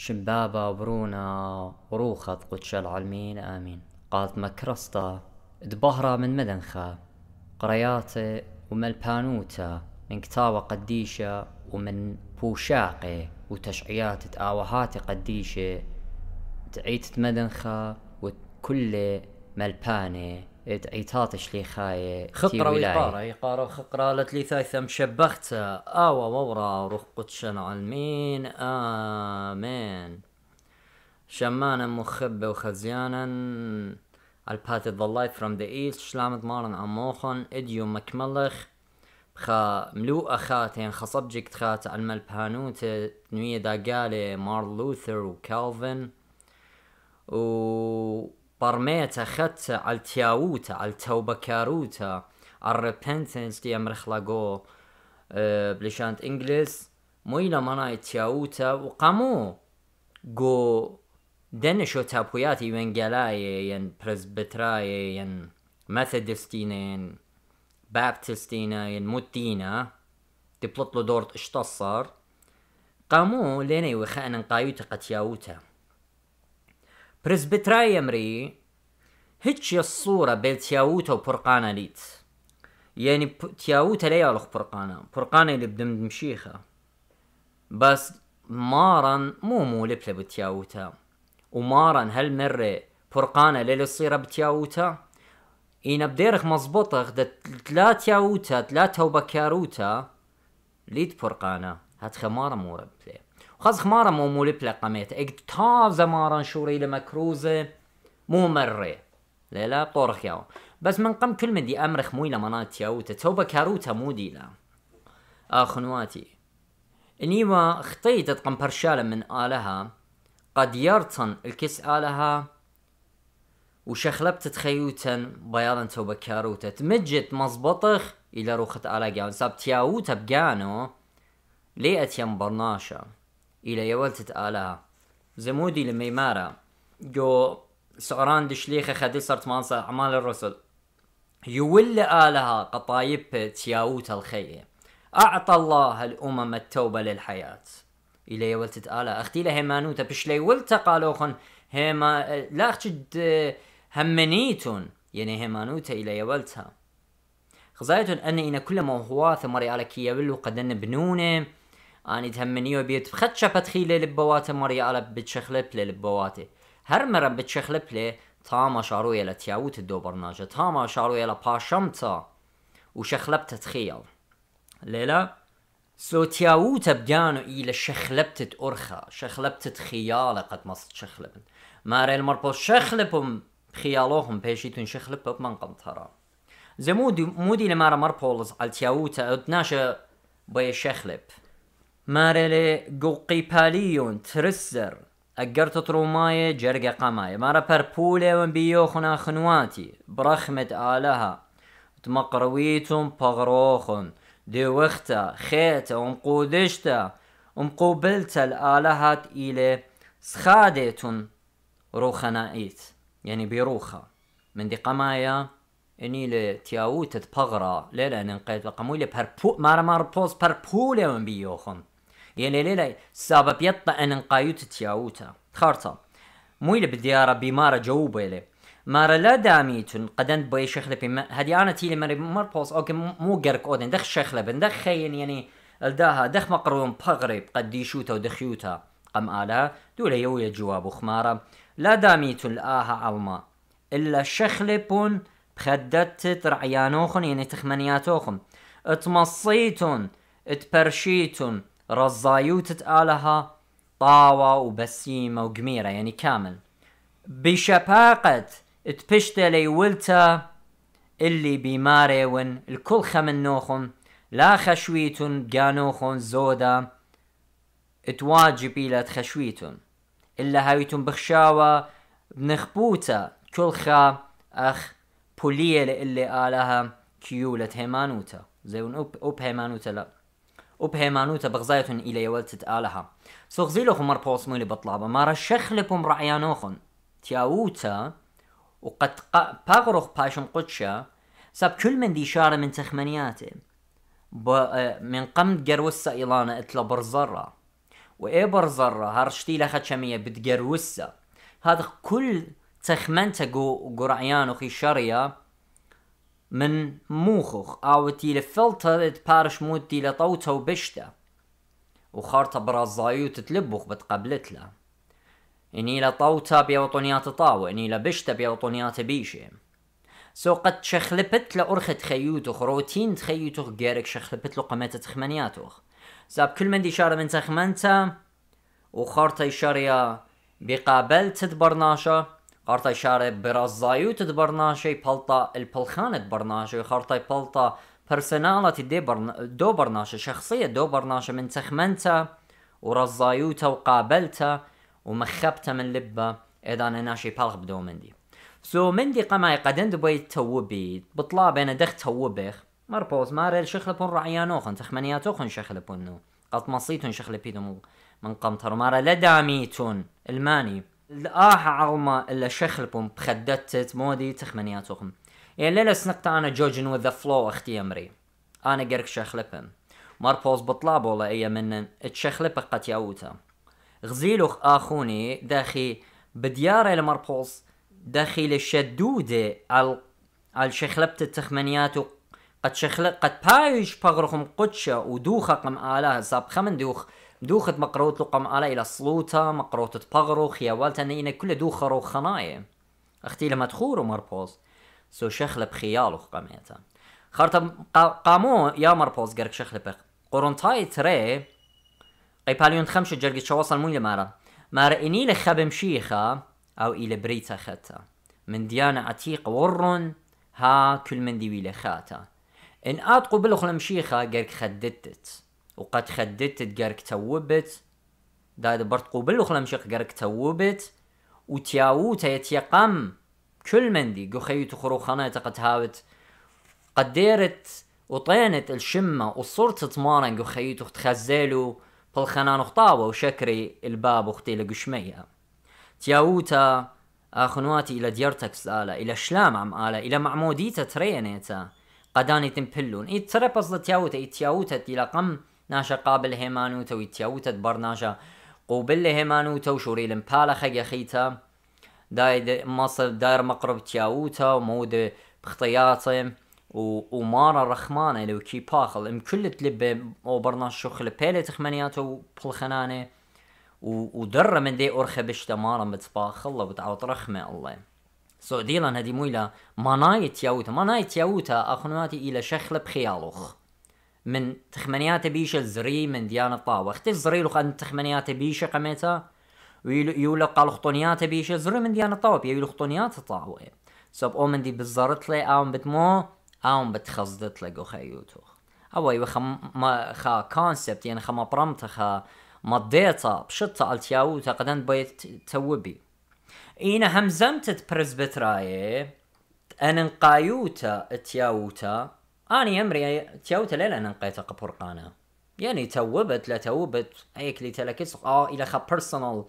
شمبابة وبرونا وروخة قدش العلمين آمين قالت مكرستا دبهرة من مدنخة قرياتي ومن من كتاوة قديشة ومن بوشاقي وتشعيات تآوهاتي قديشة تعيت مدنخة وكل ملباني ايتاتش لي خاي خقرة ويقارة يقارة وخقرة لت لي ثايثة مشبخت اوا وورا روح قدشن علمين امين شمانا مخبة وخزيانا اوف ذا لايف فروم ذا ايست شلامت مارن عموخن اديو مكملخ خا ملو خاتين خا سبجكت خات علم البانوت نوية دا قالي مار لوثر وكالفن و برميتا خدتا على التياووتا على توبة كاروتا على الريبنتنس دي مرخلقو أه بلشانت انجلس مويلا مناي تياووتا وقامو قو دنشو تابوياتي وين ايوانجلاي ين برزبتراي ين ماثودستين ين بابتستين ين مدينة بلطلو دورت اشتصر قامو ليني وخان قايوتا قتياوتا پرزبترای مري هيتش الصورة بيل تياووتا و ليت يعني تياووتا تیاوتە لە برقانا برقانا اللي بدم بدەمدمشیخە بس ماران مو مو لبلا بتياووتا و ماران هل مري برقانا لە صيرة بتياووتا بتیاوتە بديرخ بدێرخ مەزبطەخ تياووتا تلا لا تەوبەکاروتە ليت برقانا هاتخي مارن مو بێ خاص خمارة مو مو لبلقميت اكد تاف زمارة نشوري لما مو مرة ليلا طورخ ياو بس من قم كل من دي امرخ موي منات ياو تتوبة كاروتا مو دي لا اخنواتي انيوا خطيت تقم برشالة من آلها قد يرتن الكس آلها وشخلبت تخيوتا بيالا توبة كاروتا تمجت مزبطخ إلى روخت جاو سابت سابتياوتا بجانو ليه أتيم برناشا إلى یەوەلتت ئالا زمودي لما يمارا جو سعران دشليخة خدي صرت مانسا أعمال الرسل يول آلها قطايب تياوت الخيه أعطى الله الأمم التوبة للحياة إلى يولتت آلا أختي لها مانوتا بش لي قالوا قالوخن هما لا أخجد همنيتون يعني همانوتا إلى يولتها خزايتون أن إن كل ما هو ثمري على كيابلو قدن بنونه ئانی هەممنیەوە خد خەت چەپەتخی لبوات بەواتە مەریالە بچەخلە پلێ بەواتێ هر مەرە بچەخلە پلێ تاما لە تیاوت دۆبەرناژە تاماشارۆیە لە پاشەم تا و شەخلەب تەتخیڵ لێلە سۆتیاوتە بگیان و ئی لە شەخلەبتت ئۆرخە شەخلەبتت شخلب قەت مەست شەخلبن شخلب مەرپۆ شەخلپم خیاڵۆخم پێشیتون شەخلب بە من قەمتەرا زەمودی مودی لەمارە مەرپۆڵز ئەلتیاوتە ئەوت ناشە بە شەخلب مارلي قوقي باليون ترسر أقرت طروماية جرقة قماية مارا بربولة ونبيو خنا خنواتي برخمة آلها تمقرويتم بغروخن دي وختا خيتا ومقودشتا ومقوبلتا الآلهات إلى سخادتن روخنائيت يعني بيروخة من دي قمايا اني لتياوت تبغرا لا لا ننقيت لقمولي بربو مارا مار بوس بربولة ونبيوخن لي يعني لي سبب يطا أن نقايوت تياوتا تخارطا مويلة بديارة بمارة جوبة لي مارا لا داميتون قدن بوي شخلة بما هدي أنا تيلي مري مار بوس أوكي مو قرك أودن دخ شخلة بن دخ خين يعني الداها دخ مقرون بغرب قد يشوتا ودخيوتا قم آلها دولا يويا جواب خمارة لا داميتون لآها عالما إلا شخلة بون بخدت ترعيانوخن يعني تخمنياتوخن اتمصيتون اتبرشيتون رزايوتت آلهة طاوة وبسيمة وقميرة يعني كامل بشفاقة تبشتلي ولتا اللي بماريون الكل خمن نوخن لا خشويتن قانوخن زودا تواجب لا تخشويتن إلا هايتن بخشاوة بنخبوتا كل خا أخ بوليل اللي آلها كيولة هيمانوتا زيون أوب, أوب هيمانوتا لأ وبهيمانوته بغزايتون إلى يولتت آلها سوغزيلوخ مر بوسمولي بطلابة مارا شخلبهم رعيانوخن تياوتا وقد باغرخ باشم قدشة ساب كل من دي شارة من تخمنياته آه، من قمد قروسة إلانا اتلا برزرة وإي برزرة هرشتي لها خشمية بتقروسة هذا كل تخمنته قو قرعيان وخي شريه من موخخ تي لفلتر ات بارش مودي لطوته وبشته وخارطة برازايو تتلبخ بتقبلتلا اني لطوتا بيوطنيات طاو اني لبشتا بيوطنيات بيشي سو قد شخلبت لأرخة خيوتوخ روتين تخيوتوخ جيرك شخلبت له قمتة تخمنياتوخ ساب كل من دي شارة من تخمنته وخارطة يشاريا بقابلت برناشا هارتاي شارب براز زايوت برناشي بلطة البلخانة برناشي خارطاي بلطة برسونالتي دي برن... دو برناشي شخصية دو برناشي من تخمنته ورزايوته وقابلته ومخبته من لبه اذا انا ناشي بالغ بدو مندي سو مندي قما قدن دبي توبي بطلع بين دخ توبخ مربوز خن تخمنياتو خن تخمنياتوخن شخلبونو قط مصيتون شخلبيدو من قمتر مار لداميتون الماني الاح عظمة شخل شخلبهم بخدتت مودي تخمنياتهم يعني ليلة سنقطة انا جوجن وذا فلو اختي امري انا قرك شخلبهم بوز بطلاب ولا اي من تشخلب قت ياوتا غزيلو اخوني داخي بديارة بوز داخي الشدودة على على شخلبت التخمنيات قد شخلب قد بايش بغرخم قدشة ودوخة قم الاه ساب خمن دوخ دوخت مقروت لقم على الى صلوتا مقروت بغرو خياولتا نينا كل دوخرو خناية اختي لما تخورو مربوز سو شخل بخيالو قميتا خارتا قامو يا مربوز قرك شخل بخ قرنتاي تري قي باليون خمشة جرقت شواصل مو لمارا مارا اني لخب مشيخة او الى بريتا ختا من ديانة عتيق ورن ها كل من ديوي لخاتا ان اتقو بالخل مشيخة قرك خددت وقد خددت تقارك توبت دايد برت قبل وخلا مشيق قارك توبت وتياو تيتيقم كل من دي خيو تخرو خانا تقد هاوت قديرت وطينت الشمة وصرت تمارن قخيو تخزيلو بالخنا نخطاوة وشكري الباب اختي لقشمية تياوتا اخنواتي الى ديرتك سالة الى شلام عم آلة الى معموديتا ترينيتا قداني تنبلون اي تربص لتياوتا اي تياوتا تيلقم ناشا قابل هيمانوتا ويتياوتا ناشا قوبل هيمانوتا وشوريلن بالا خيا خيتا دايد مصر داير مقرب تياوتا ومود بخطياتم و ومارا رخمانة لو كي باخل ام كل تلب او برناش شخل بيلة تخمنياتو بالخنانة ودر من دي أرخى بشتا مارا متباخل وتعوط رخمة الله سعديلا هدي مويلا منايت ياوتا منايت ياوتا أخنواتي إلى شخل بخيالوخ من تخمنيات بيشة زري من ديانة طاوة اختي زري لو خان تخمنيات بيشة قميتا ويولو قال خطونيات بيشة زري من ديانة طاوة بيولو خطونيات طاوة سب او من دي بزارت لي اوم بتمو اوم بتخزدت لي قو خيوتو او ايو خا ما خا كونسبت يعني خا ما برمت خا ما ديتا بشتا التياو تقدن بيت توبي اينا همزمتت برزبترايه ان قايوتا التياوتا اني امري يعني تيوت لين نقيت قبرقانا يعني توبت لا توبت هيك لي تلكس اه الى خا آه، بيرسونال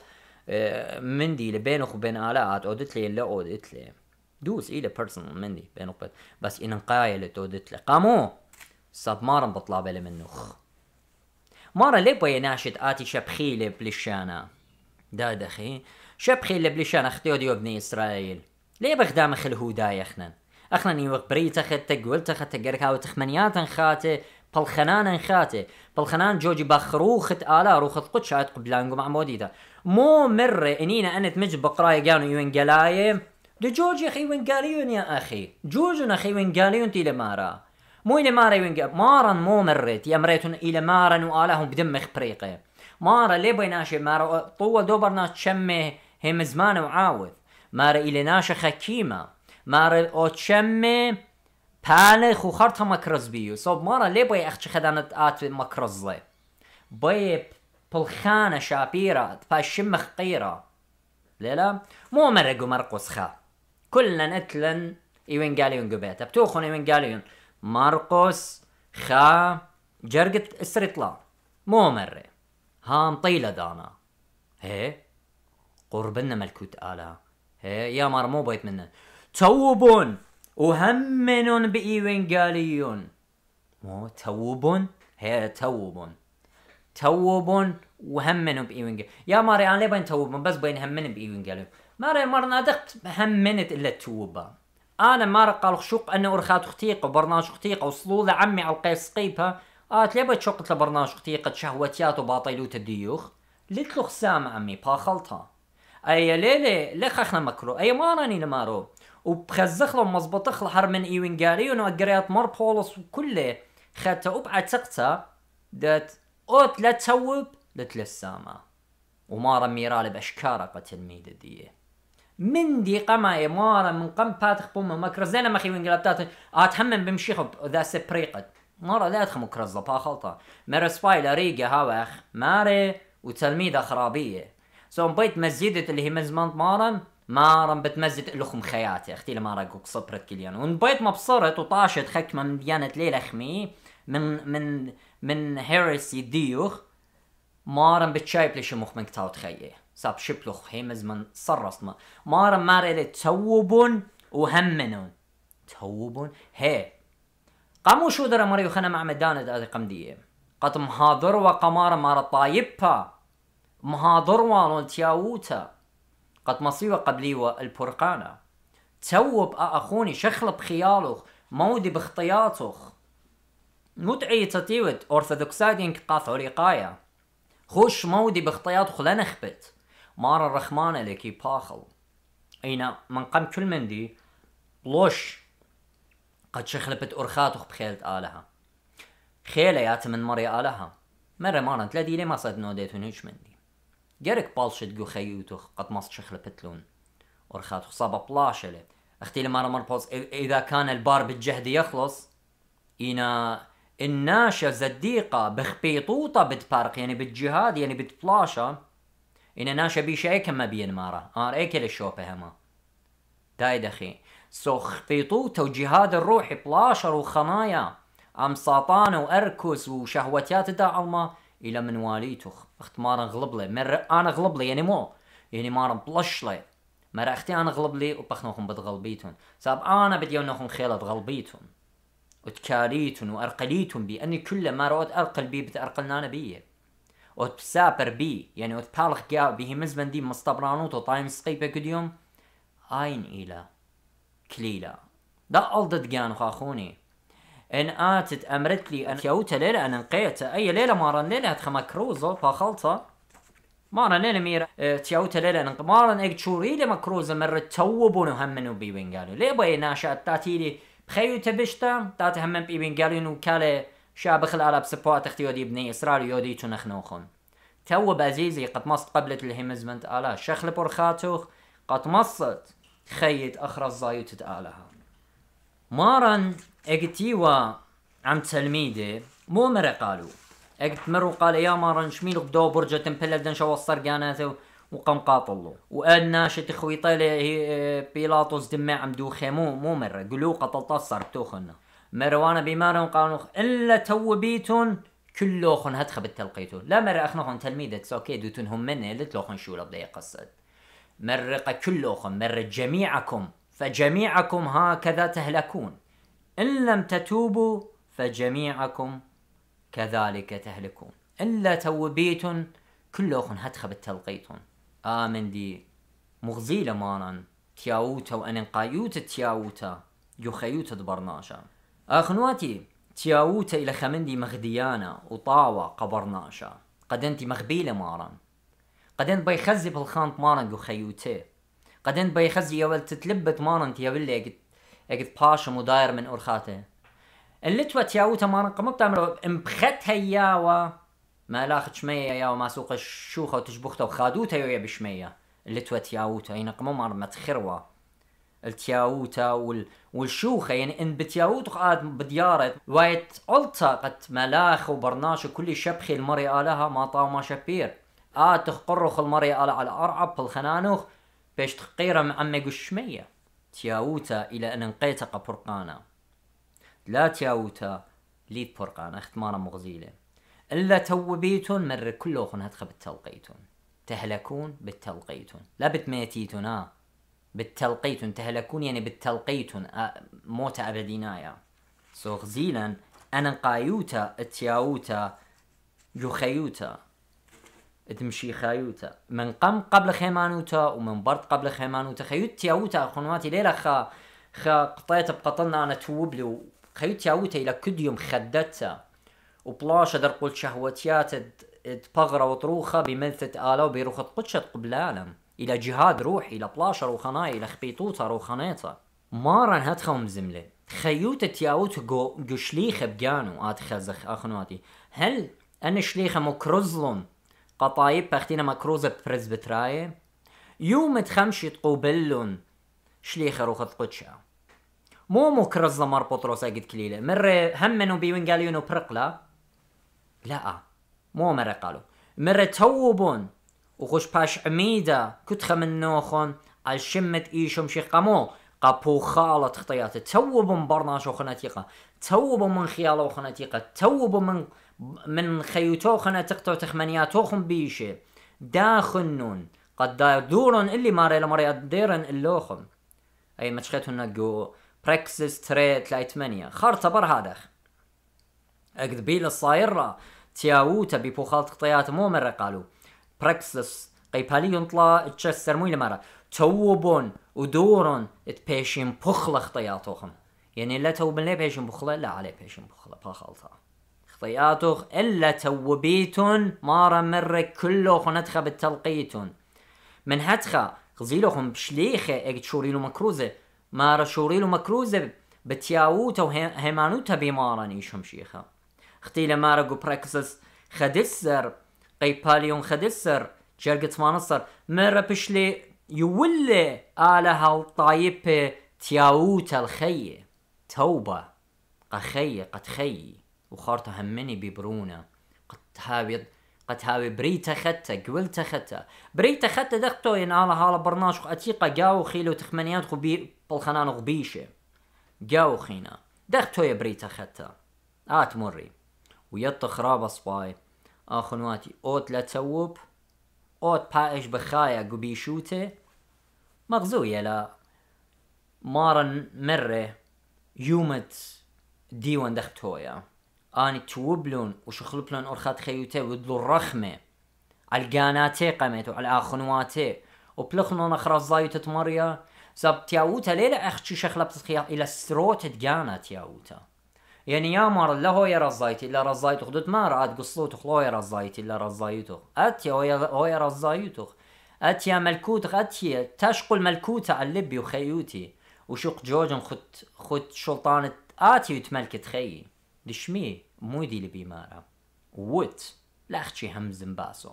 مندي اللي بينك وبين الات اودت لي لا اودت لي دوس الى بيرسونال مندي بينك وبين بس ان نقاية اودت لي قامو صاب مارا بطلع بلا منوخ مارا لي بوي ناشد اتي شبخي لي بلشانا دا دخي شبخي لي بلشانا اختي ديو بني اسرائيل ليه بخدام خلهو يخنن ئەخنەنی وەک بری تەخێتە گوێلتەخەتە گەرکاوتە خمەنیاتەن بالخنان پەڵخەنانەن بالخنان جوجي جۆجی الا روخت ڕوخت قوت شاید قبلانگو معمۆدیدا مۆ مرڕێ ئەنینە انت مج بەقڕایگان و جوجي اخي يخي قاليون يا أخي جوج أخي قاليون إلى مارا مو إلى مارا وينق مارا مو مرت يا مريتون إلى مارا وآلهم بدم خبريقه مارا ليه ناشي مارا طول دوبرنا تشمه هم زمان وعاوث مارا إلى ناشي خكيمه مار اوچم پانه خوخار تا مکرز بیو صاب مارا لی بای اخچه خدانت آت مکرزه بای پلخانه شاپیره پاشم مخقیره لیلا مو مرگو مرقوس خا کلن نتلن ایوان گالیون گو بیتا بتو خون ایوان گالیون مرقوس خا جرگت استرطلا مو مره هام طيلة دانا هي قربنا ملكوت آلا هي يا مار مو بيت منه توب وهمن بإيوانجاليون مو توب هي توب توب وهمن بإيوانجاليون يا ماري أنا ليه بين توبون بس بين همن بإيوانجاليون ماري مرة دقت همنت إلا توبة أنا ما قال شوق أنه أرخات ختيق وبرناش ختيق وصلوا لعمي على القيس قيبها آت ليه بتشقت برناش ختيق شهوتيات وباطيلوت الديوخ لتلو خسام عمي باخلطها أي ليلي لخخنا مكرو أي ما راني نمارو وبخزخ لهم مزبطخ لحر من ايوينجاري ونو اقريات مر بولس وكله خاتا وبعتقتا دات اوت لا توب لتلسامة ومارا ميرال باشكارا قتل ميدا دي من دي قما إيه؟ مارا من قم باتخ بوما مكر زينا مخي وينجلابتات اتهمم بمشيخ ذا سبريقت مارا لا ادخم كرزا با خلطة مارا سبايلا ريقة هاوخ ماري وتلميذة خرابية سو بيت مزيدة اللي هي مزمان مارا ما رم بتمزت لخم خياتي اختي لما رقوق صبرت كل يوم ونبيت ما بصرت وطاشت خكمة من ديانة ليلة خمي من من من هيرس يديوخ ما رم بتشايب ليش مخ من كتاو تخيي ساب شبلوخ هي مزمن صرص ما ما رم ماري توبون وهمنون توبون هي قاموا شو درا مريو خنا مع مدانة هذه قمدية قط مهاضر وقمار مار طايبها مهاضر وانتياوتا قد مصيبة قبليوة والبرقانة توب أخوني شخل بخياله مودي باختياطوخ مدعي تطيوت أرثوذكسادين قاث عريقايا خوش مودي باختياطوخ لنخبت مار الرحمن لكي باخل أين من قم كل من دي بلوش قد شخلبت أرخاتوخ بخيلت آلها خيلة ياتي من مري آلها مرة مارا تلدي لما صد نوديتون من مندي جرك بالشد جو خيوتوخ قد مص شخل بتلون ورخات خصابة بلاشلة اختي لما بوز اذا كان البار بالجهد يخلص إنا الناشة زديقة بخبيطوطة بتبارق يعني بالجهاد يعني بتبلاشة إنا ناشة بيش ايك ما بين مارا ار كل للشوبة هما داي دخي سو خبيطوطة وجهاد الروحي بلاشر وخنايا ام ساطانة واركس وشهوتيات دا الله الى من واليتو اخت مارا غلب لي مر انا غلب لي يعني مو يعني مارا بلش لي مر اختي انا غلب لي وبخنوخن بتغلبيتون ساب انا بدي انهم خيلة تغلبيتون وتكاريتون وارقليتون بي اني كل ما رود ارقل بي بتارقلنا انا بي وتسابر بي يعني وتبالغ بي به مزمن دي مستبرانوت طايم سقيبه كل يوم اين إلى كليلا دا ألدد جانو خاخوني ان اتت امرت لي ان كيوتا ليلة انا نقيتا اي ليلة ما ران ليلة تخما كروزو فخلطة ما ران ليلة ميرا اه تيوتا ليلة انا ما ران اكتشوري لما كروزة مرة توبون بي بيوين قالوا ليه باي ناشات تاتي لي بخيو تبشتا تاتي همم بيوين قالوا انو كالي شابخ العرب سبوا تختي يودي بني اسرائيل يودي تنخنوخن تو بازيزي قد مصت قبلت الهيمزمنت آلا شخل برخاتوخ قد مصت خيت أخرى الزايوت آلها مارن اكتيوا عم تلميذي مو مرة قالوا اجت مره قال يا مرة مين غدو برجة تنبلا دنشو الصرقانة وقام قاطلو وقال ناشت هي بيلاطس دماء عم دوخي مو مو مرة قلو قتلتا صربتوخن مروانا بمارن قالوا إلا تو بيتون كلوخن هتخ بالتلقيتو لا مرة أخنوخن تلميذة اوكي دوتون هم مني لتلوخن شو لبدا يقصد مرق كلوخن مر جميعكم فجميعكم هكذا تهلكون إن لم تتوبوا فجميعكم كذلك تهلكون إلا كل أخن هتخ التلقيتن آمن دي مغزيلة مانن تياوتا وأن قايوتا تياوتا يخيوتا دبرناشا أخنواتي تياوتا إلى خمندي مغديانا وطاوة قبرناشا قد أنت مغبيلة مارن قد انت بيخزي بالخانط مانا يخيوتي قد انت بيخزي يا تتلبت مانا تيا باللي يقد پاش وداير من أرخاته اللتوة تياوتا ما رقم بتعمل امبختها ياوا ما لاخت شمية ياوا یا سوق الشوخة وتشبخته وخادوتا يويا بشمية اللتوة تياوتا هنا يعني قمم متخروة التياوتا وال... والشوخة يعني ان بتياوت قاعد بدیاره وایت علتا قد ملاخ و برناش و کلی شبخی المری آلها ما طاو ما شبير آه تخقرخ المري آلها على أرعب بالخنانوخ بيش تقيرة معمق الشمية تياوتا الى ان انقيتق قبرقانا لا تياوتا ليت بورقانا اختمارا مغزيله الا توبيتون مر كلوخن هتخ بالتلقيتون تهلكون بالتلقيتون لا بتميتيتون اه بالتلقيتون تهلكون يعني بالتلقيتون آه موت ابدينايا غزيلا انا قايوتا تياوتا جوخيوتا تمشي خيوتا من قم قبل خيمانوتا ومن برد قبل خيمانوتا خيوت تياوتا خنواتي ليلة خا خا قطيت بقطنا انا توبلي خيوت تياوتا الى كد يوم خدتها وبلاش در قلت شهوتيات تبغرة وطروخة بملثة آلة وبيروخة قدشة قبل عالم إلى جهاد روحي إلى بلاشة روخنا إلى خبيطوتا روخنيتا مارا هتخم زملة خيوت تياوت جو, جو شليخة بجانو آت خزخ أخنواتي هل أنا شليخة مكرزلون قطايب باختينا مكروزة بتراي يوم تخمشي تقوبلون شليخر وخذ قدشة مو كرز مار بطرس قد كليلة مرة همنو بيوين قاليونو برقلا لا مو مر قالو مرة توبون وخش باش عميدة كتخة من نوخون عالشمت شمة ايشم شيقمو قابو خالة خطيات توبون برناش تيقا توبوا من خياله وخناتيقه توبوا من من خيوتو خنا خناتيقتو تخمنياتو خم بيشه داخنون قد دورن اللي ماري لمري ديرن اللوخم اي مشختون جو بريكسس تري تلاي ثمانية خارطة بر هذا بيل الصايرة تياووتا خالت قطيات مو مرة قالو بريكسس قيبالي ينطلا تشستر مو لمرة توبون ودورون تبيشين بخلق طياتوخم يعني لا تو لي بيشن بخلا لا علي بيشن بخلا با خلطه خطياتوخ الا توبيتون مارا مرك كله خنتخه بالتلقيتون من هتخه خزيلوخم بشليخه اك تشوريلو مكروزه مارا شوريلو مكروزه بتياووتا وهيمانوتا بيمارا نيشم شيخه اختي لما رقو براكسس خدسر قيباليون خدسر جرقت مانصر مرة بشلي يولي آلها وطايب تياووتا الخيه توبة قخي قد خي وخارت همني ببرونة قد هابي قد هابي بريتا ختا قولتا ختا بريتا ختا دختو ين على هالا برناش اتيقا قاو خيلو تخمنيات بي بالخنان غبيشة قاو خينا دختو يا بريتا ختا آت آه مري ويط خراب صباي اخنواتي آه اوت لا توب اوت بايش بخايا قبيشوته مغزو يلا مارن مره يومت ديوان دخت هويا اني توبلون وشخلبلون اورخات خيوته ودلو الرخمه على القاناتي قمت وعلى اخنواتي وبلخنا نخرا زايت تتمريا زب تياوتا ليلة اخشي شخلب تخيا الى سروت تقانا تياوتا يعني يا مر لا هو رزايتي لا رزايتو خدت ما رأت قصلو تخلو يا رزايتي لا رزايتو اتيا هو يا رزايتو اتيا ملكوت اتيا تشقل ملكوت على لبي وخيوتي وشوق جوجن خد خد شلطانة آتي وتملك خيي دشمي مو دي ووت مارا وت لاختشي همزم باسو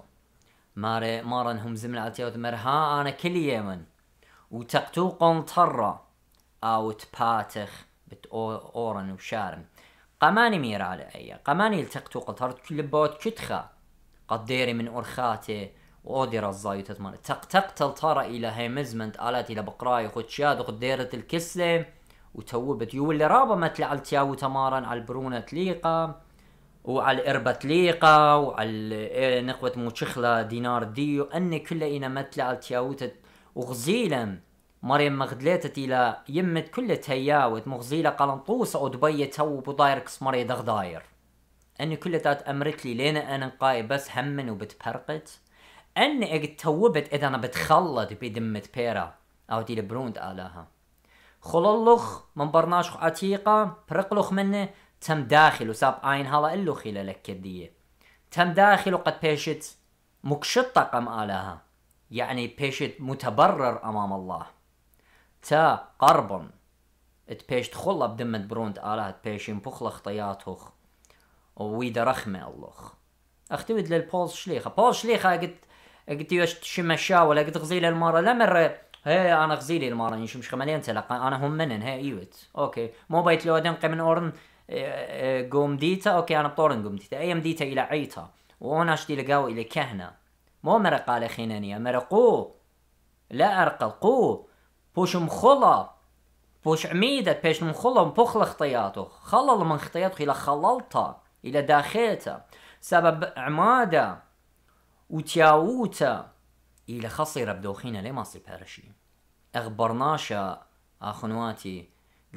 مارا مارا همزم العتي وذمر ها أنا كل يمن وتقتو قنطرة أو تباتخ بت أورن وشارم قماني مير على أي قماني التقتو قطرت كل بوت كتخة قديري من أرخاتي ودير الزايتت مال تق تقتل ترى الى هيمزمنت الات الى بقراي خد شاد خد ديرة الكسلة وتوبت يو اللي رابا متل على التياو تمارا على البرونة تليقة وعلى الإربة تليقة وعلى إيه، نقوة موشخلة دينار ديو اني كله إنا متل على التياوتت وغزيلم مريم مغدليتت إلى يمت كل تياوت مغزيلة قلنطوسة ودبي توب بضاير كس مريض غداير أني كل تات أمرت لي لين أنا قاي بس همن وبتبرقت اني اكتوبت توبت اذا انا بتخلط بذمة بيرا او دي البروند آلها خلالوخ من برناش عتيقة برقلوخ منه تم داخل وساب عين هلا إلو خلالك كدية تم داخل وقد بيشت مكشطة قم آلها يعني بيشت متبرر أمام الله تا قربن بيشت خلا بدمة بروند آلها تبيشين بخلخ طياتوخ ويدا رخمة الله اختويد للبولس شليخة بولس شليخة قد قلت ياش تشم ولا قلت غزيل المرة لا مرة هي انا غزيلي المرة شمش خمالي انت تلقى انا هم منن هي ايوت اوكي مو بيت لو دنقي من اورن آه، آه، قوم ديتا اوكي انا بطورن قوم ديتا ايام ديتا الى عيتا وانا اشتي لقاو الى كهنة مو مرة قال خينانية مرة قو لا ارقل قو بوش مخلا بوش عميدة بيش مخلا بخل خطياته خلل من خطياتو الى خللتا الى داخلتا سبب عماده وتياووتا إلى خصيرة بدوخينا لي ماصي بارشي أخبرناشا أخنواتي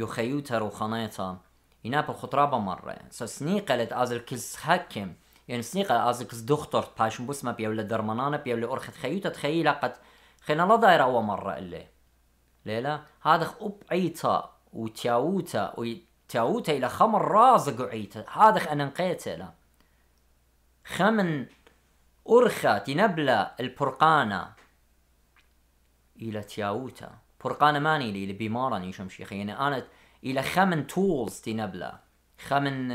خيوتا روخانيتا يناب الخطرابة مرة سنيقة أزر كلس حكم يعني سنيقة أزر كلس دختر باشم بسمة بيولا درمانانا بيولا أرخت خيوتا تخيلا قد خينا لا دايرة أول مرة اللي ليلا هذا خب عيتا وتياووتا وتياووتا إلى خمر رازق عيتا هذا أنا نقيته لا خمن أرخى تنبلا البرقانة إلى تياوتا برقانة ماني اللي بيمارني يشمشي شيخي يعني أنا إلى خمن تولز تنبلا خمن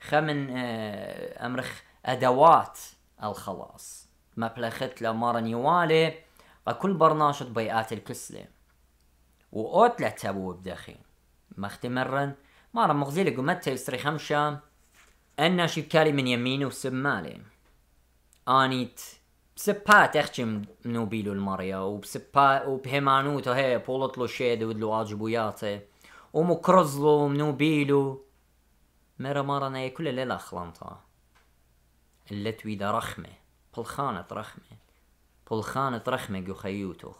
خمن آه، أمرخ أدوات الخلاص ما بلخت لمارا نيوالي وكل برناشط بيئات الكسلة وأوتلا تابو بدخي ما اختمرن مارا مغزيلي قمت يسري خمشة أنا شبكالي من يمين وسمالي انيت بسبات احكي منو بيلو المريا وبسبات وبهيمانوتو هي بولطلو شيد ودلو واجبوياته ومكرزلو منو بيلو مرة مرة ناي كل ليلة خلانتا اللتوي دا رخمة بلخانة رخمة بلخانة رخمة جو خيوتوخ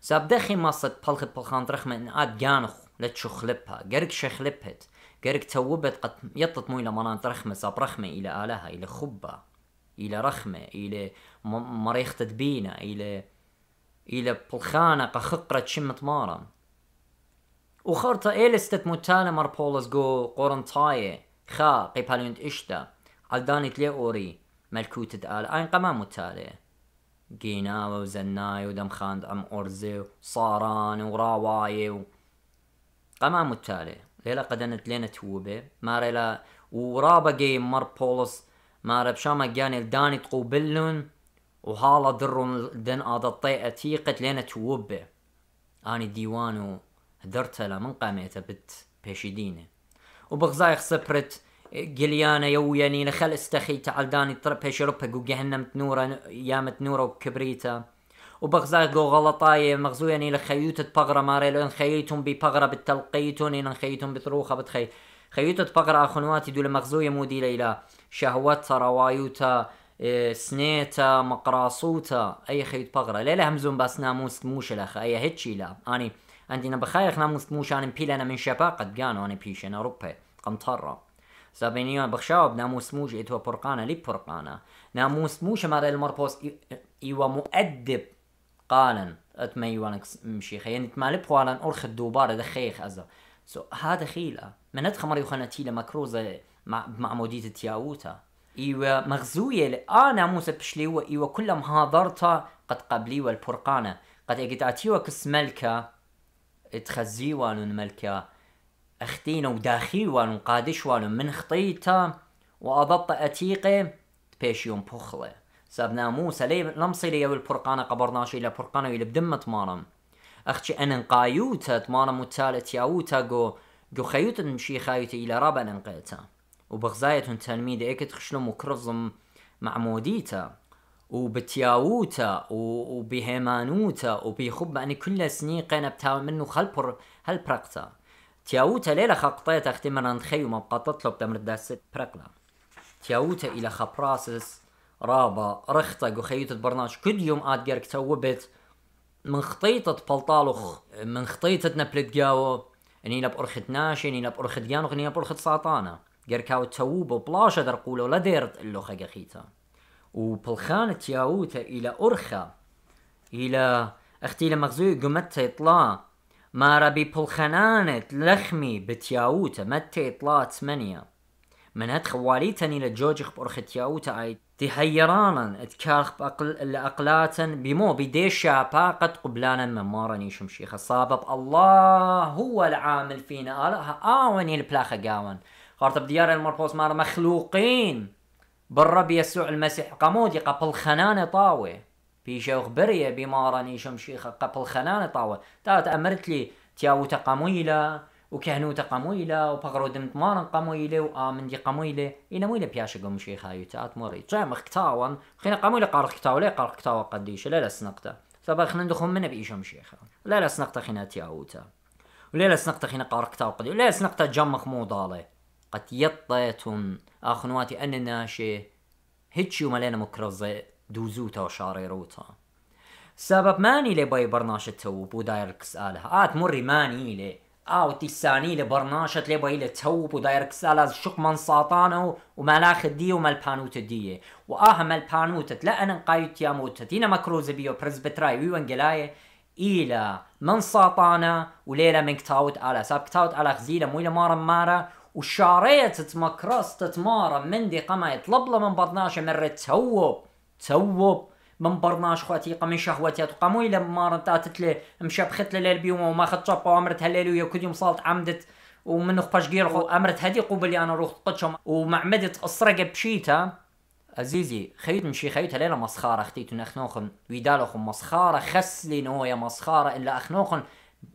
ساب دخي مصت بلخ بلخانة رخمة ان اد جانخ لتشخلبها قرق شخلبهت قرق توبت قد يطت موي لمنان رخمة ساب رخمة الى آلها الى خبة الى رخمه الى مريخ تدبينه الى الى بلخانه قخقرة شمت مارم وخرطة إلستت متالة بولس جو قورنطاية خا قيبالينت إشتا عالداني تلي أوري ملكوت آل أين قما متالة جينا وزناي ودم خاند أم أرزي وصاران وراواي و... قما متالة ليلة قدنت لنا توبة ماريلا ورابا جي بولس ما ربشامك جاني لداني تقوبلن وهالا درن دن هذا الطيئة تيقت لين توبه اني ديوانو درتلا من قاميته بت بيشيدينه وبغزايخ سبرت جليانا يوياني خل استخي تعال داني طرب بيشربها جو جهنم تنوره يام تنوره وكبريتا وبغزايخ قو غلطاي مغزوياني لخيوتة بغرة ماري ان خييتهم ببغرة بالتلقيتون ان خييتهم بتروخة بتخي خيوتة بغرة اخنواتي دول مغزوية مودي ليلا شهوتها روايوتها إيه، سنيتا مقراصوتا اي خيط بغرة ليلة همزون بس ناموس موش الاخ اي هتشي لا اني عندي نبخايخ ناموس موش انا مبيل انا من قد قانو انا بيش انا روبي قمطرة سابينيون بخشاوب ناموس موج اتوا برقانا لي برقانا ناموس موش مارا المربوس ايوا مؤدب قالن اتما ايوا مشيخ يعني اتما تما لبخوالا ارخد دوبار دخيخ ازا سو هذا خيلة من اتخمر يخنا تيلا مكروزة مع موديت تياووتا ايوا مغزوية أنا موسى بشليوا ايوا كل مهاضرتا قد قبلي والبرقانة قد إجت اتيوا كس ملكة تخزيوا ملكة اختينا قادش قادشوا من خطيتا واضبط اتيقي يوم بخله سابنا موسى لي لمصي لي والبرقانة قبرناش الى برقانة الى بدمة مارم اختي أنا قايوتا تمارم وتالت ياوتا جو جو خيوتا نمشي خايوتي الى رابا ننقيتا وبغزاية تلميذ ايكت خشلم وكرظم مع موديتا وبتياووتا وبهيمانوتا وبيخب أني يعني كل سنين قينا بتاو منه خلبر هالبرقتا تياووتا ليلة خقطيتا من انتخي وما بقطت له بتمر داست برقلا تياووتا إلى خبراسس رابا رختق وخيوت برناش كل يوم آدقرك توبت من خطيطة بلطالوخ من خطيطة نبلت قاوة اني نب أرخت ناشي اني نب أرخت جانوخ اني نب أرخت ساطانة گەرکاو تەوو بۆ بڵاژە دەرقولە لە دێرت لۆخە گەخیتە و پڵخانت یاوتە ئیلە ئورخە ئیلە ئەختی لە مەغزوی گومەت تێتڵا مارەبی پڵخەنانت لەخمی بتیاوتە مە تێتڵات منە منات خواليتني لجوجخ بأرختياوتا عيد تهيرانا اتكاخ بأقل لأقلاتا بمو بديشا باقت قبلانا ممارني شمشيخ سابب الله هو العامل فينا آلها آوني البلاخة قاون خاطر بديار المرفوس مار مخلوقين بالرب يسوع المسيح قامودي قبل خنانة طاوة بيشا وخبرية بماراني شمشيخة قبل خنانة طاوة تات أمرت لي تياو قمويلة وكهنوتا قمويلة وبغرو دمت مارن قمويلة وآمن دي قمويلة إنا مويلة بياشا قم هاي تات موري تشام اختاون خينا قمويلة قارق كتاو لي قارق كتاو قديش لا لا سنقتا طبعا خنا ندخل منا بإيشم شيخة لا لا سنقتا خينا تا ولا لا سنقتا خينا قارق كتاو قديش ولا سنقتا جمخ ضالي قد يطيتن اخنواتي ان ناشي هيتشي ملينا مكرزة دوزوتا وشاريروتا سبب ماني لي باي برناشة تو دايرك سالها آت مري ماني لي او تيساني لي برناشة لي باي لي تو دايرك سالها شق من ساطانو وملاخ لاخد دي وما البانوت دي واهم البانوت لا انا قايت يا موتت مكروزة بيو بتراي ويوان جلايه إلى من ساطانا وليلة من كتاوت على ساب كتاوت على غزيلة مويلة مارا مارا وشاريت تتمكرس تتمارا من دي قما يطلب له من برناش مرة توب توب من برناش خواتي من شهوتي تقامو إلى مارا تاتت لي مشى بخت ليل بيوم وما خد شابا وامرت هليل ويا كل يوم صالت عمدت ومن خباش قير امرت هدي قبل انا روح قدشم ومعمدت اسرق بشيتا عزيزي خيط مشي خيط هليلة مسخارة ختيتون اخنوخن ويدالوخن مسخارة خسلين هويا مسخارة إلا اخنوخن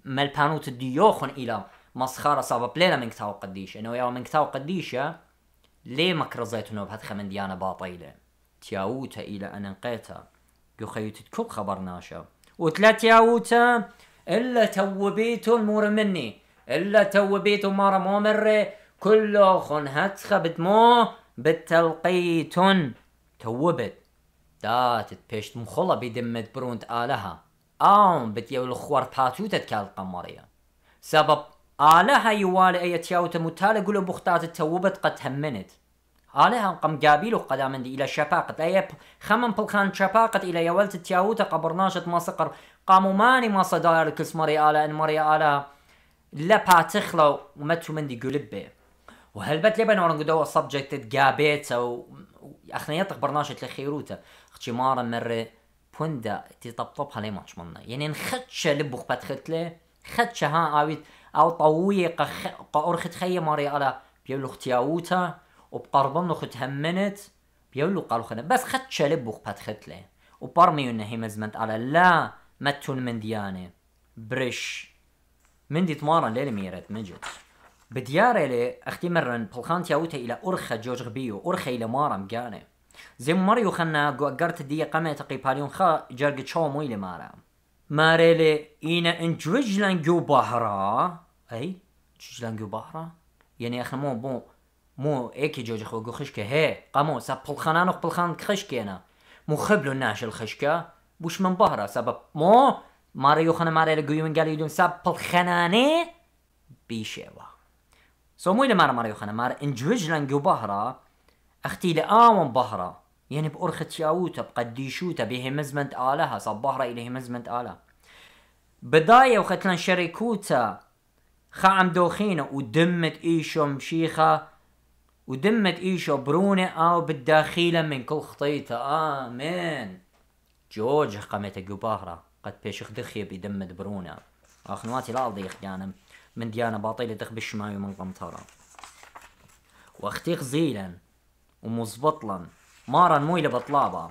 ملبانوت ديوخن إلى مسخارة سبب لينا من كتاو قديش إنه يا من كتاو قديشة آه؟ ليه مكرزيتونو بهاد خمن ديانا باطيلة تياوتا إلى أن انقيتا جو خيوتت كل خبر ناشا وتلا إلا توبيتو المور مني إلا توبيتو مارا مو مرة كلو خن هتخبت مو بالتلقيتن توبت دات بيشت مخلا بيدمت برونت آلها آم بتيو الخوار باتوتت كالقمرية سبب آلها يوالي أي تياوت متالة قلو بختات توبت قد همنت آلها قم قابيلو قدامن دي إلى شفاقت أي خمن بلخان شفاقت إلى يوالت تياوت قبرناشت مصقر قامو ماني ما صدار كسمري آلا إن مري آلا لا باتخلو ومتو من دي قلبه وهلبت لبن اورنج دو سبجكت اخنا يطق برناشة لخيروته اختي مارا مرة بوندا تطبطبها لي ماتش منا يعني نخدشة لبخ بتختلة خدش ها اويت او طوية قخ قأرخت خي ماري على بيولو اختياوتا وبقربن خت همنت بيولو قالو خنا بس خدشة لبخ بتختلة وبرميو هي مزمنت على لا متون من ديانة برش من دي تمارن ليلة ميرت مجد بدياري لي اختي مرن بلخان تياوتا الى ارخا جوج غبيو ارخا الى مارم قاني زي مريو خنا قرت دي قمة تقي باليون خا جرق تشومو الى مارا ماري لي اينا انجوج لانجو بحرا اي جوج لانجو بحرا يعني اخنا مو بو مو ايكي جوج اخو قو خشكا هي قامو سا بلخانانو بلخان خشكا انا مو خبلو ناش الخشكا بوش من بهرا سبب مو ماريو خنا ماري لي قيومن قال يدون سا بلخاناني بيشيوه سو موي لمارا ماريو خنا مارا انجوجلنج بهرا اختي لآون بهرا يعني بأرخة شاوتا به بهمزمنت آلها صب بهرا إلى مزمنت آلها بداية وختلان شريكوتا عم دوخينة ودمت إيشو مشيخة ودمت إيشو برونة أو بالداخيلة من كل خطيطة آمين جوج جو بهرا قد بيشخ دخي بدمت برونة أخنواتي لا ضيخ جانم من ديانا باطيلة تخبش ماي من قمطرة واختيق زيلا ومزبطلا مارا مويلة بطلابة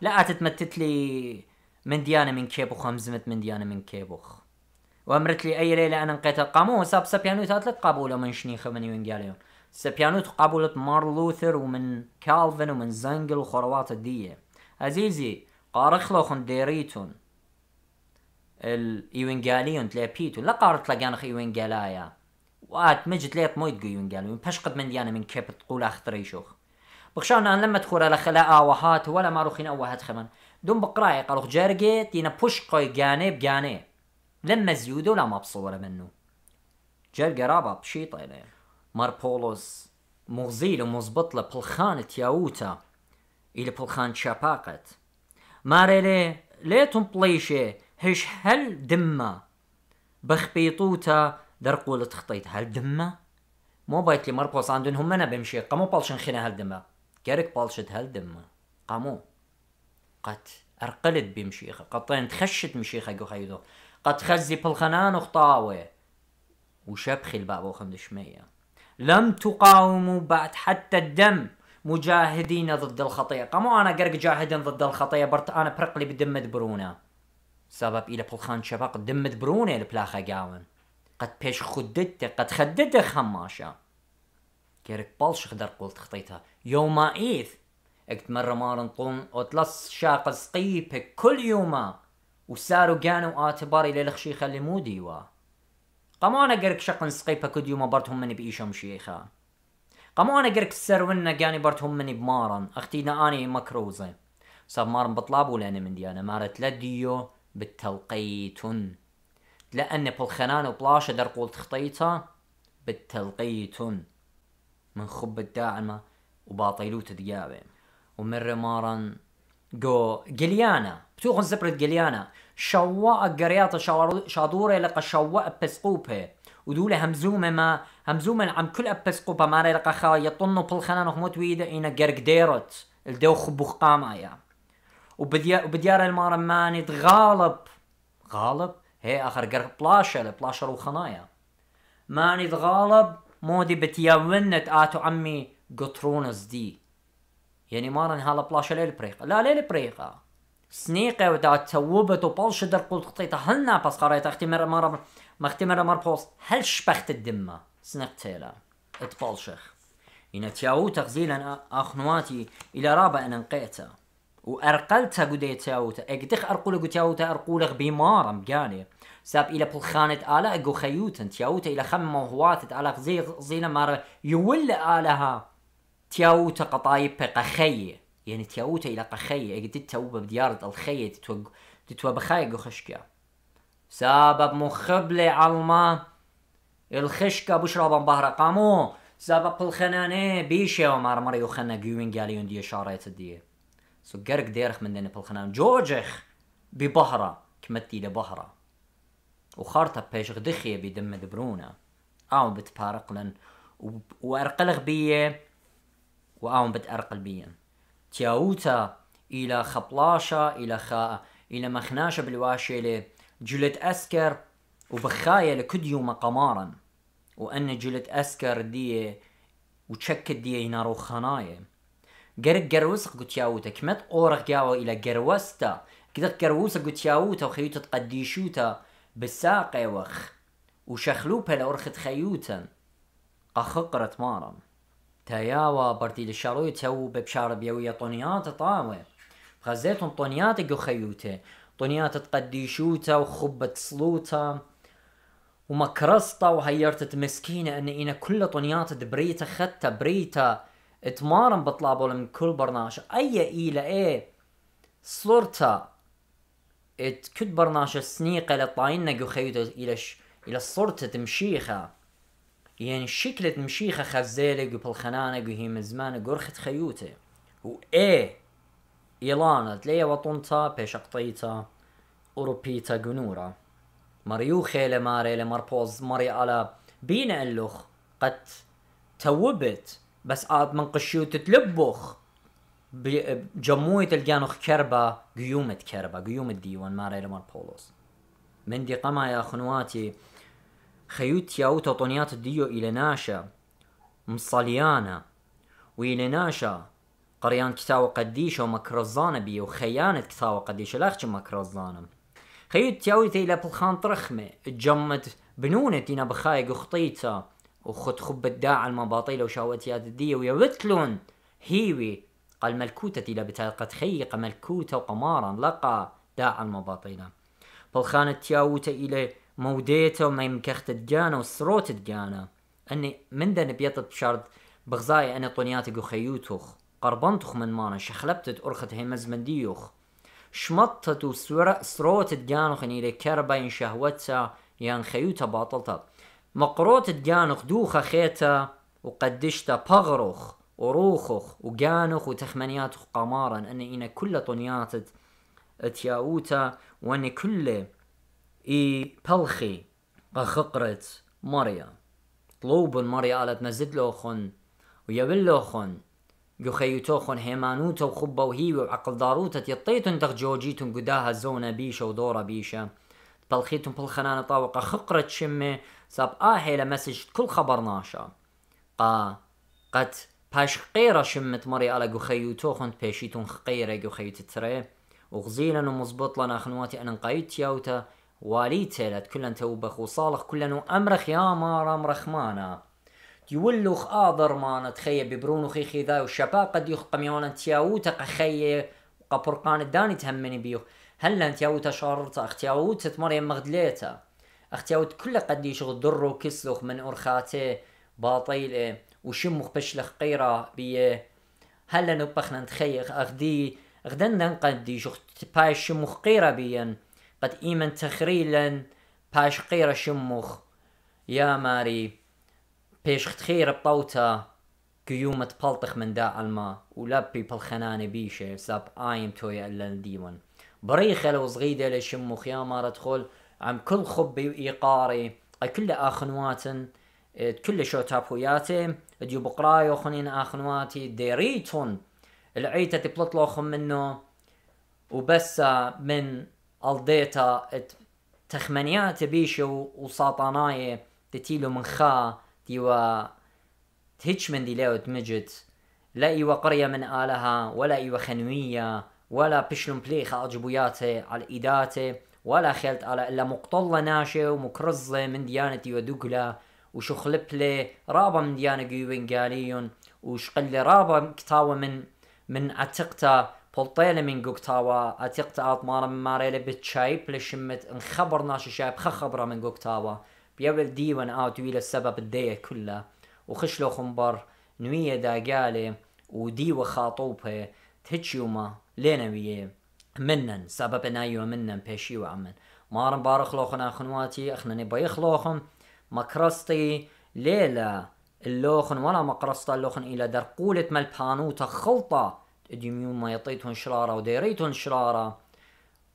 لا تتمتت لي من ديانا من كيبوخ همزمت من ديانا من كيبوخ وامرت لي اي ليلة انا نقيت القاموس اب سبيانوت هاتلت قابولة من شنيخة من يونجاليون سبيانوت قابولة مار لوثر ومن كالفن ومن زنجل وخروات الدية عزيزي قارخلوخن ديريتون الايوينغاليون تلابيتو لا قار تلاقان خي وينغالايا وات مجد ليت مويد جو يونغاليون باش قد من ديانا من كيب تقول اخطر يشوخ بخشان انا لما تخور على خلاء وهات ولا ما روخين او هات خمان دون بقراي قالوخ جارجي تينا بوش قوي جانب جانب لما زيودو لا ما بصوره منه جارجي رابا بشيطة يعني مار بولوس مغزيل ومزبط لبلخان تياوتا إلى بلخان تشاباقت ماري ليه ليه بليشي هش هل دمه بخبيطوتا در قولة خطيت هل دمه مو بايت لي مربوس عندن هم انا بمشي قامو بالشن خنا هل دمه كارك بالشت هل دمه قامو قد ارقلت بمشيخه قطين تخشت مشيخه جو خيدو قد خزي بالخنان وخطاوي وشبخي الباب خمدش مية لم تقاوموا بعد حتى الدم مجاهدين ضد الخطيئة قاموا أنا قرق جاهدين ضد الخطيئة برت أنا برقلي بدم دبرونا سبب إلى بلخان شبق دمت بروني البلاخة قاون قد بيش خددت قد خددت خماشا كيرك بالش خدر تخطيتها يوم إيث اكت مرة مارن طون وتلص شاق سقيبك كل يوما وسارو قانو آتباري للخشيخة اللي مو ديوا قمانا قرك شقن سقيب كل يوما برتهم مني بإيشم مشيخا قمانا قرك السرونا قاني برتهم مني بمارن اختينا اني مكروزة صاب مارن بطلابو لاني من ديانا مارت لديو بالتلقيتن لأن بالخنان وبلاشة درقول تخطيتها بالتلقيتن من خب الداعمة وباطيلوت ديابة ومرة رمارا جو جليانا بتوخن زبرت جليانا شواء قرياطة شادورة لقى شواء بسقوبة ودولة همزومة ما همزومة عم كل بسقوبة ما لقى خا يطنوا بالخنان وخموت ويدا إينا قرق ديرت الدو خبوخ قامة يعني وبديار ماني تغالب غالب هي اخر قر بلاشة بلاشا وخنايا ماني تغالب مودي بتيونت اتو عمي قطرونس دي يعني مارن هالا بلاشة ليل بريقة لا ليل بريقة سنيقة ودا توبت وبلش در قلت خطيطة هلنا بس قريت اختمر مر مختمر مر بوس هل شبخت الدمة تيلا اتبلشخ إن تياو تغزيلا أخنواتي إلى رابع أن انقيته وارقلتها قدي تاوتا اقدخ ارقول قتاوتا ارقولغ بمارا مقاني ساب الى بلخانة آلا اقو خيوتا تياوتا الى خم موهوات آلا زي زينا مارا يول آلها تياوتا قطايب قخية يعني تياوتا الى قخية اقدت توبة بديارة الخية تتوب تتوب بخايق خشكة سبب مخبلة علما الخشكا بشرب بهرة قامو سبب الخنانة بيشي ومار مريو خنا قيوين قاليون دي شاريت دي سو قرق ديرخ من دني بالخنام جوجخ ببهرة كمتي لبهرة وخارطة بيش غدخية بدم دبرونة آم بتبارق لن وأرقلغ بيه وآم بتأرقل بيه تياوتا إلى خبلاشة إلى خا إلى مخناشة بالواشيلة جلت أسكر وبخايا لكد يوم قمارا وأن جلت أسكر دي وشكت دي نارو خنايه گەرت گەروسق گوتیاوتە کمەت ئۆڕەگاوە ئیلە ياو کدت گەروسە گوتیاوتە و خەویتت قەدیشوتە بساقێوەخ وشەخلوپە لە ئۆرخت خەیوتن ئەخقرت مارم تەیاوە بەردی لە شەڕۆی ببشار بە پشارە طاوي تۆنیاتە طنيات جو تۆنیاتە طنيات خەیوتێ تۆنیاتت وخبة و ومكرستا سلوتە وهيرتت مسكينة أن انا كل طنيات بريتا خدت بريتا تمارن بطلبه من كل برنامج اي اي لا اي صورتا ات كل برناشة سنيقة لطاينة خيوتا الى ش... الى صورتا تمشيخة يعني شكلة مشيخة خزالة بالخنانة خنانة هي مزمانة زمان خيوتا و اي إيلانا تلاقي وطنتا بيش اقطيتا أوروبيتا مريو خيلة ماري لمربوز مري على بين اللوخ قد توبت بس آب من قشيو تتلبخ بجموي تلقانوخ كربا قيومة كربا قيومة ديوان ما ريلمان بولوس من دي قما يا خنواتي خيوت ياو تطونيات الديو إلى ناشا مصليانا وإلى ناشا قريان كتاو قديش ومكرزانا بيو خيانة كتاو قديش لاخش مكرزانا خيوت ياو تيلا بالخان ترخمي جمت بنونة دينا بخايق وخطيتا وخد خب الداعا المباطيل وشاوت ياددية ويوتلون هيوي قال ملكوتتي لبتال قد خيق ملكوتة وقمارا لقى داع المباطيل بالخانة تياوت إلى موديته ما يمكخت دجانة وسروت دجانة أني من ذا نبيطت بشارد بغزاي أنا طنياتك وخيوتوخ قربنتوخ من مانا شخلبتت أرخت هي من ديوخ شمطت وسرا سروت إلى كربا إن شهوتها يان خيوتها باطلتها مقروت تجانخ دوخة خيتا وقدشتا بغروخ وروخخ وجانخ وتخمنياتخ قمارا أن إنا كل طنيات تياوتا وأن كل إي بلخي قخقرت ماريا طلوب ماريا على تنزد لوخن ويبل لوخن يخيتوخن هيمانوتا وخبا وهيو وعقل داروتا تيطيتن تخ قداها زونا بيشا ودورا بيشا بلخيتن بلخنانة طاوقة خقرت شمه ساب آهي لمسج كل خبر ناشا قا قد باش قيرا شمت مري على جوخيو توخنت بيشيتون خقيرة جوخيو تتري وغزيلا ومزبط لنا خنواتي أنا نقايت تياوتا والي لت كلن توبخ وصالخ كلن أمرخ يا أمرخ مانا يولوخ آضر مانا تخيي ببرونو خي خيذا والشباب قد يخ تياوتا قخيي قبرقان الداني تهمني بيوخ هلا تياوتا شارتا اختياوتا مريم مغدليتا اختياوت كل يشغل درو كسلوخ من أرخاته باطيلة وشمخ بشلخ قيرة بيه هلا نبخنا نتخيخ أخدي غدنا قد يشغل باش شمخ قيرة بيا قد إيمن تخريلا باش قيرة شمخ يا ماري بيش خير بطوتا كيومة بلطخ من داع الماء ولبي بالخناني بيشة ساب آيم توي إلا ديوان بريخة لو صغيدة لشمخ يا مارة تخول عم كل خبي وإيقاري كل آخنوات إيه، كل شو تابوياتي ديو بقرايو خنين آخنواتي ديريتون العيتة تبلطلوخ منه وبس من الديتا تخمنيات بيشو وساطاناية تتيلو من خا ديو تهيج من دي ليو تمجد لا إيوا قرية من آلها ولا إيوا خنوية ولا بشلون بليخ اجبوياتي على ايداتي ولا خلت على إلا مقطلة ناشة ومكرزة من ديانة يودوكلا وشخلبلة رابا من ديانة جيوينجاليون وشقلة رابا كتاوة من من عتقتا بلطيلة من قوكتاوة عتقتا اطمارا من ماريلة بتشايب لشمت انخبر ناشي شايب خخبرا من قوكتاوة بيبل ديوان او إلى السبب الدية كلها وخشلو خنبر نوية دا قالي وديوة خاطوبها تهتشيوما لينا بيه منن سبب نايو منن بيشيو عمن مارن بارخ لوخنا خنواتي اخنا نبا يخلوخم مكرستي ليلة اللوخن ولا مقرصتا اللوخن إلى درقولة ملبانوتا خلطة ديميون ما يطيتون شرارة وديريتون شرارة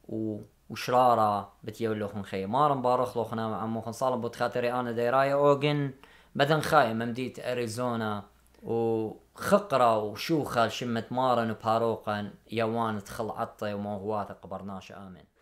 و وشرارة بتيو اللوخن خي مارن بارخ لوخنا خن صالب بتخاطري أنا ديراي أوجن بدن خاي ممديت أريزونا وخقرة وشوخة شمت مارن وباروقا يوان تخل عطي ومو واثق برناش آمن